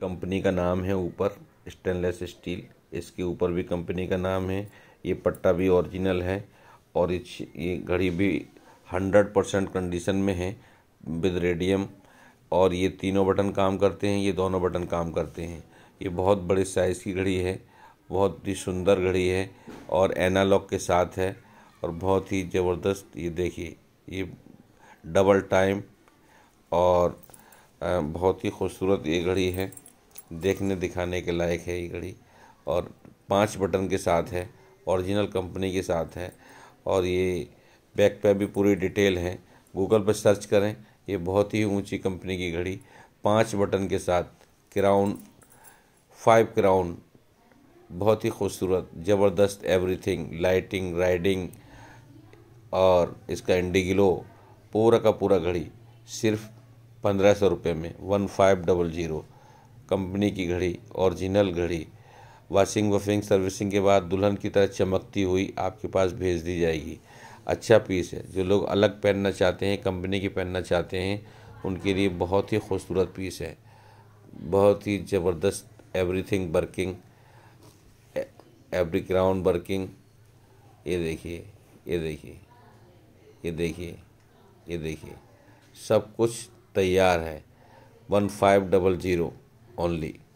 company का नाम है ऊपर स्टेनलेस स्टील इसके ऊपर भी कंपनी का नाम है ये पट्टा भी ओरिजिनल है और ये घड़ी भी हंड्रेड परसेंट कंडीशन में है विद रेडियम और ये तीनों बटन काम करते हैं ये दोनों बटन काम करते हैं ये बहुत बड़े साइज़ की घड़ी है बहुत ही सुंदर घड़ी है और एनालॉग के साथ है और बहुत ही ज़बरदस्त ये देखिए ये डबल टाइम और बहुत ही खूबसूरत ये घड़ी है देखने दिखाने के लायक है ये घड़ी और पांच बटन के साथ है ओरिजिनल कंपनी के साथ है और ये बैक पे भी पूरी डिटेल है गूगल पर सर्च करें ये बहुत ही ऊंची कंपनी की घड़ी पांच बटन के साथ क्राउन फाइव क्राउन बहुत ही खूबसूरत ज़बरदस्त एवरीथिंग लाइटिंग राइडिंग और इसका इंडिगलो पूरा का पूरा घड़ी सिर्फ पंद्रह सौ रुपये में one five double zero company की घड़ी ओरिजिनल घड़ी वॉशिंग वफिंग सर्विसिंग के बाद दुल्हन की तरह चमकती हुई आपके पास भेज दी जाएगी अच्छा पीस है जो लोग अलग पहनना चाहते हैं कंपनी की पहनना चाहते हैं उनके लिए बहुत ही खूबसूरत पीस है बहुत ही ज़बरदस्त everything working every crown working ये देखिए ये देखिए ये देखिए ये देखिए सब कुछ तैयार है one five double zero only